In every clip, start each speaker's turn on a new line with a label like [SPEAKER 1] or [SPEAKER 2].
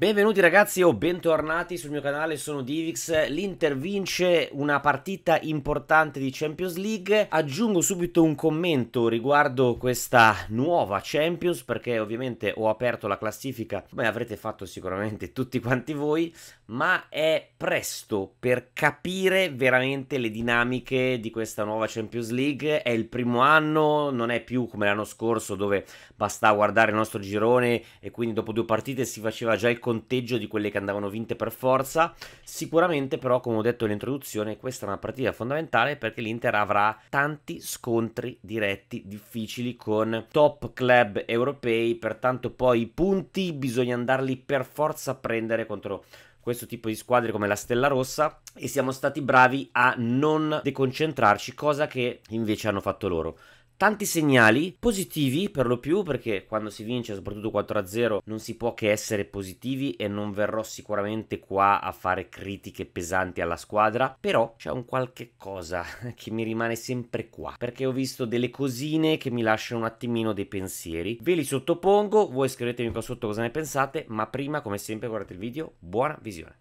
[SPEAKER 1] Benvenuti ragazzi o bentornati sul mio canale, sono Divix. L'Inter vince una partita importante di Champions League. Aggiungo subito un commento riguardo questa nuova Champions perché ovviamente ho aperto la classifica, come avrete fatto sicuramente tutti quanti voi, ma è presto per capire veramente le dinamiche di questa nuova Champions League. È il primo anno, non è più come l'anno scorso dove basta guardare il nostro girone e quindi dopo due partite si faceva già il conteggio di quelle che andavano vinte per forza. Sicuramente però, come ho detto nell'introduzione, questa è una partita fondamentale perché l'Inter avrà tanti scontri diretti difficili con top club europei, pertanto poi i punti bisogna andarli per forza a prendere contro questo tipo di squadre come la Stella Rossa e siamo stati bravi a non deconcentrarci, cosa che invece hanno fatto loro tanti segnali positivi per lo più perché quando si vince soprattutto 4-0 non si può che essere positivi e non verrò sicuramente qua a fare critiche pesanti alla squadra però c'è un qualche cosa che mi rimane sempre qua perché ho visto delle cosine che mi lasciano un attimino dei pensieri ve li sottopongo voi scrivetemi qua sotto cosa ne pensate ma prima come sempre guardate il video buona visione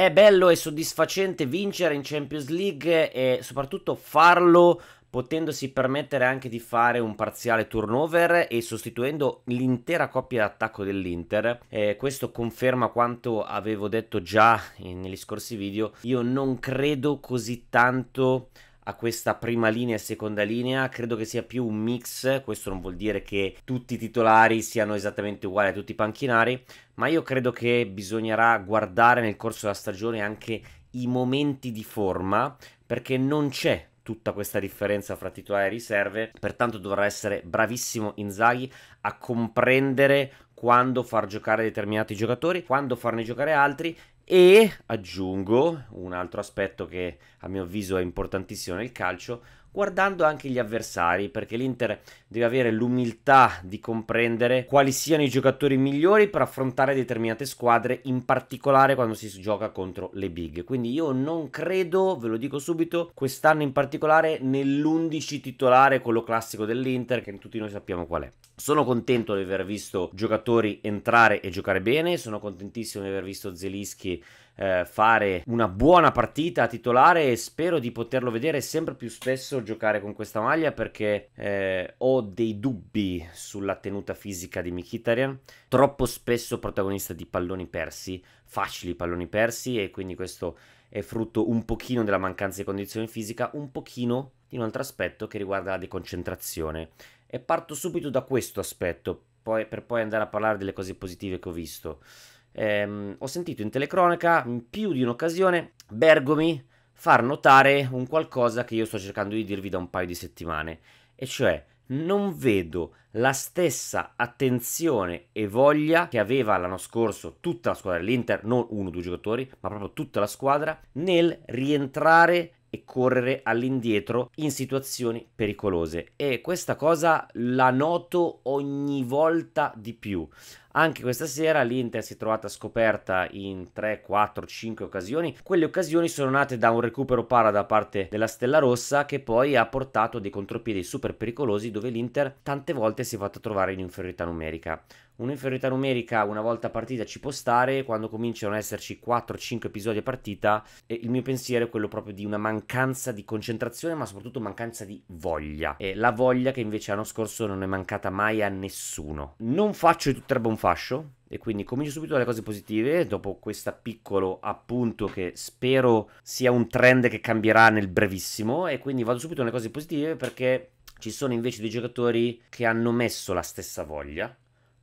[SPEAKER 1] È bello e soddisfacente vincere in Champions League e soprattutto farlo potendosi permettere anche di fare un parziale turnover e sostituendo l'intera coppia d'attacco dell'Inter. Eh, questo conferma quanto avevo detto già negli scorsi video, io non credo così tanto a questa prima linea e seconda linea, credo che sia più un mix, questo non vuol dire che tutti i titolari siano esattamente uguali a tutti i panchinari, ma io credo che bisognerà guardare nel corso della stagione anche i momenti di forma, perché non c'è tutta questa differenza fra titolare e riserve, pertanto dovrà essere bravissimo Inzaghi a comprendere quando far giocare determinati giocatori, quando farne giocare altri e aggiungo un altro aspetto che a mio avviso è importantissimo nel calcio, guardando anche gli avversari, perché l'Inter deve avere l'umiltà di comprendere quali siano i giocatori migliori per affrontare determinate squadre, in particolare quando si gioca contro le big. Quindi io non credo, ve lo dico subito, quest'anno in particolare nell'11 titolare, quello classico dell'Inter, che tutti noi sappiamo qual è. Sono contento di aver visto giocatori entrare e giocare bene, sono contentissimo di aver visto Zelischi eh, fare una buona partita a titolare e spero di poterlo vedere sempre più spesso giocare con questa maglia perché eh, ho dei dubbi sulla tenuta fisica di Mkhitaryan, troppo spesso protagonista di palloni persi, facili palloni persi e quindi questo è frutto un pochino della mancanza di condizione fisica, un pochino di un altro aspetto che riguarda la deconcentrazione. E parto subito da questo aspetto, poi, per poi andare a parlare delle cose positive che ho visto ehm, ho sentito in telecronaca in più di un'occasione Bergomi far notare un qualcosa che io sto cercando di dirvi da un paio di settimane, e cioè non vedo la stessa attenzione e voglia che aveva l'anno scorso tutta la squadra dell'Inter, non uno o due giocatori, ma proprio tutta la squadra, nel rientrare e correre all'indietro in situazioni pericolose e questa cosa la noto ogni volta di più. Anche questa sera l'Inter si è trovata scoperta in 3, 4, 5 occasioni. Quelle occasioni sono nate da un recupero para da parte della Stella Rossa che poi ha portato a dei contropiedi super pericolosi dove l'Inter tante volte si è fatta trovare in inferiorità numerica. Un'inferiorità numerica una volta partita ci può stare, quando cominciano ad esserci 4-5 episodi a partita, il mio pensiero è quello proprio di una mancanza di concentrazione, ma soprattutto mancanza di voglia. E la voglia che invece l'anno scorso non è mancata mai a nessuno. Non faccio di tutto erba un fascio, e quindi comincio subito dalle cose positive, dopo questo piccolo appunto che spero sia un trend che cambierà nel brevissimo, e quindi vado subito nelle cose positive perché ci sono invece dei giocatori che hanno messo la stessa voglia,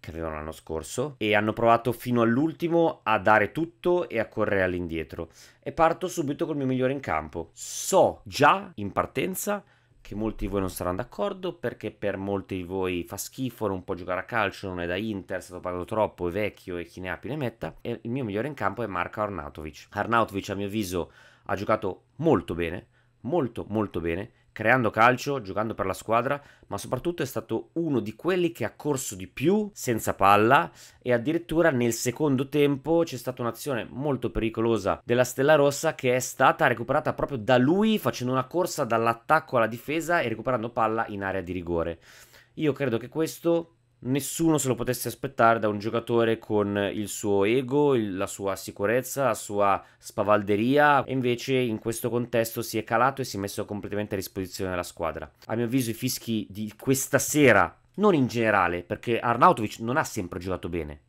[SPEAKER 1] che avevano l'anno scorso e hanno provato fino all'ultimo a dare tutto e a correre all'indietro. E parto subito col mio migliore in campo. So già in partenza che molti di voi non saranno d'accordo perché per molti di voi fa schifo, non può giocare a calcio, non è da Inter, è stato pagato troppo, è vecchio e chi ne ha più ne metta. E il mio migliore in campo è Marco Arnautovic. Arnautovic a mio avviso ha giocato molto bene, molto molto bene, creando calcio, giocando per la squadra, ma soprattutto è stato uno di quelli che ha corso di più senza palla e addirittura nel secondo tempo c'è stata un'azione molto pericolosa della Stella Rossa che è stata recuperata proprio da lui facendo una corsa dall'attacco alla difesa e recuperando palla in area di rigore. Io credo che questo nessuno se lo potesse aspettare da un giocatore con il suo ego, il, la sua sicurezza, la sua spavalderia e invece in questo contesto si è calato e si è messo completamente a disposizione della squadra. A mio avviso i fischi di questa sera, non in generale, perché Arnautovic non ha sempre giocato bene,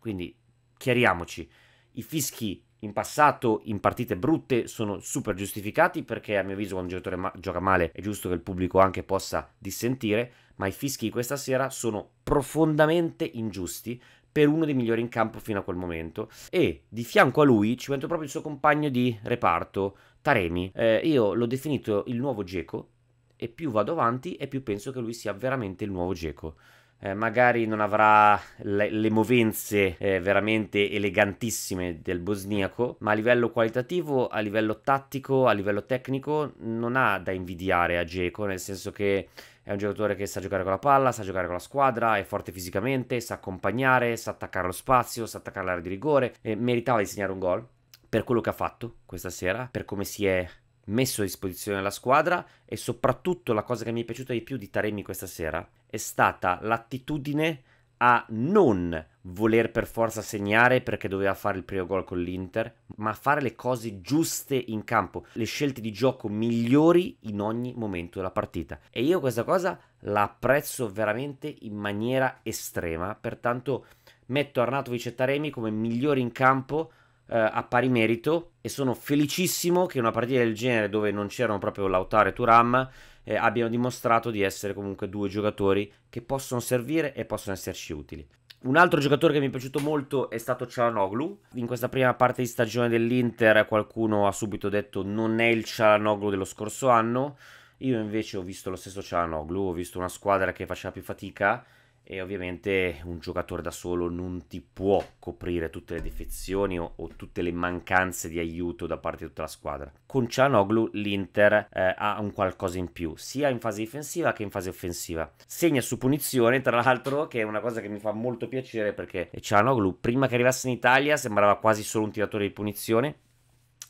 [SPEAKER 1] quindi chiariamoci, i fischi in passato in partite brutte sono super giustificati perché a mio avviso quando un giocatore ma gioca male è giusto che il pubblico anche possa dissentire, ma i fischi di questa sera sono profondamente ingiusti per uno dei migliori in campo fino a quel momento e di fianco a lui ci metto proprio il suo compagno di reparto, Taremi. Eh, io l'ho definito il nuovo Geco e più vado avanti e più penso che lui sia veramente il nuovo Geco eh, magari non avrà le, le movenze eh, veramente elegantissime del bosniaco, ma a livello qualitativo, a livello tattico, a livello tecnico non ha da invidiare a Geco, nel senso che è un giocatore che sa giocare con la palla, sa giocare con la squadra, è forte fisicamente, sa accompagnare, sa attaccare lo spazio, sa attaccare l'area di rigore, e meritava di segnare un gol per quello che ha fatto questa sera, per come si è messo a disposizione la squadra e soprattutto la cosa che mi è piaciuta di più di Taremi questa sera è stata l'attitudine a non voler per forza segnare perché doveva fare il primo gol con l'Inter, ma fare le cose giuste in campo, le scelte di gioco migliori in ogni momento della partita. E io questa cosa la apprezzo veramente in maniera estrema, pertanto metto Arnatovic e Taremi come migliori in campo eh, a pari merito e sono felicissimo che una partita del genere dove non c'erano proprio Lautaro e Turam eh, abbiano dimostrato di essere comunque due giocatori che possono servire e possono esserci utili. Un altro giocatore che mi è piaciuto molto è stato Cialanoglu. In questa prima parte di stagione dell'Inter qualcuno ha subito detto non è il Cialanoglu dello scorso anno. Io invece ho visto lo stesso Cialanoglu, ho visto una squadra che faceva più fatica, e ovviamente un giocatore da solo non ti può coprire tutte le defezioni o, o tutte le mancanze di aiuto da parte di tutta la squadra. Con Cianoglu l'Inter eh, ha un qualcosa in più, sia in fase difensiva che in fase offensiva. Segna su punizione, tra l'altro, che è una cosa che mi fa molto piacere perché Cianoglu prima che arrivasse in Italia sembrava quasi solo un tiratore di punizione,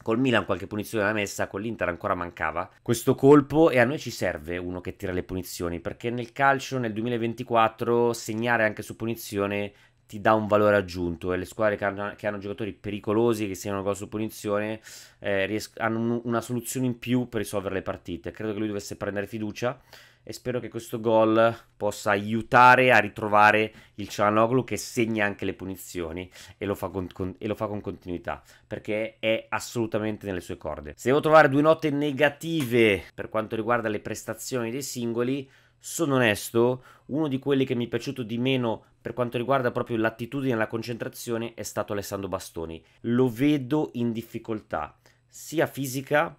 [SPEAKER 1] Col Milan qualche punizione l'ha messa, con l'Inter ancora mancava questo colpo e a noi ci serve uno che tira le punizioni perché nel calcio nel 2024 segnare anche su punizione ti dà un valore aggiunto e le squadre che hanno, che hanno giocatori pericolosi che segnano gol su punizione eh, hanno una soluzione in più per risolvere le partite. Credo che lui dovesse prendere fiducia e spero che questo gol possa aiutare a ritrovare il Cianoglu che segna anche le punizioni e lo, con, con, e lo, fa con, continuità perché è assolutamente nelle sue corde. Se devo trovare due note negative per quanto riguarda le prestazioni dei singoli, sono onesto, uno di quelli che mi è piaciuto di meno per quanto riguarda proprio l'attitudine e la concentrazione è stato Alessandro Bastoni. Lo vedo in difficoltà, sia fisica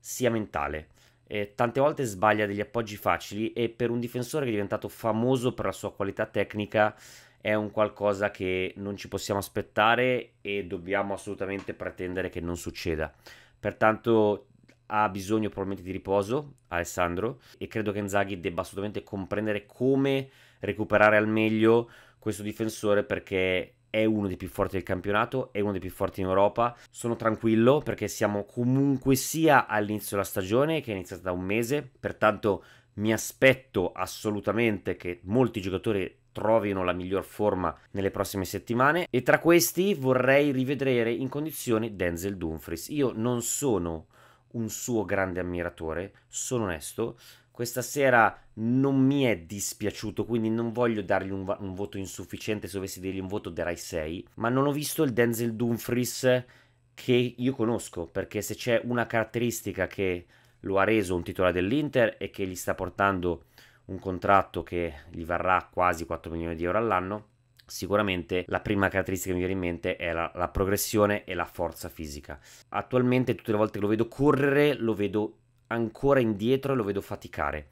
[SPEAKER 1] sia mentale eh, tante volte sbaglia degli appoggi facili e per un difensore che è diventato famoso per la sua qualità tecnica è un qualcosa che non ci possiamo aspettare e dobbiamo assolutamente pretendere che non succeda. Pertanto ha bisogno probabilmente di riposo Alessandro e credo che Nzaghi debba assolutamente comprendere come recuperare al meglio questo difensore perché è uno dei più forti del campionato, è uno dei più forti in Europa. Sono tranquillo perché siamo comunque sia all'inizio della stagione che è iniziata da un mese, pertanto mi aspetto assolutamente che molti giocatori trovino la miglior forma nelle prossime settimane e tra questi vorrei rivedere in condizioni Denzel Dumfries. Io non sono un suo grande ammiratore, sono onesto, questa sera non mi è dispiaciuto, quindi non voglio dargli un, un voto insufficiente, se dovessi dargli un voto darei 6, ma non ho visto il Denzel Dumfries che io conosco, perché se c'è una caratteristica che lo ha reso un titolare dell'Inter e che gli sta portando un contratto che gli varrà quasi 4 milioni di euro all'anno, Sicuramente la prima caratteristica che mi viene in mente è la, la, progressione e la forza fisica. Attualmente tutte le volte che lo vedo correre lo vedo ancora indietro e lo vedo faticare.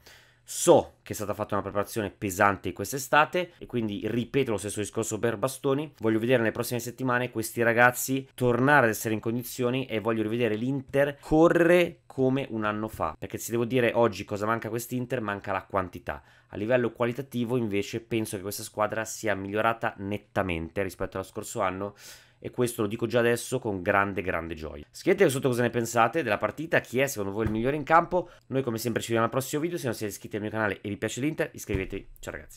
[SPEAKER 1] So che è stata fatta una preparazione pesante quest'estate e quindi ripeto lo stesso discorso per Bastoni. Voglio vedere nelle prossime settimane questi ragazzi tornare ad essere in condizioni e voglio rivedere l'Inter correre come un anno fa. Perché se devo dire oggi cosa manca a quest'Inter, manca la quantità. A livello qualitativo invece penso che questa squadra sia migliorata nettamente rispetto allo scorso anno e questo lo dico già adesso con grande grande gioia. Scrivete sotto cosa ne pensate della partita, chi è secondo voi il migliore in campo, noi come sempre ci vediamo al prossimo video, se non siete iscritti al mio canale e vi piace l'Inter iscrivetevi, ciao ragazzi.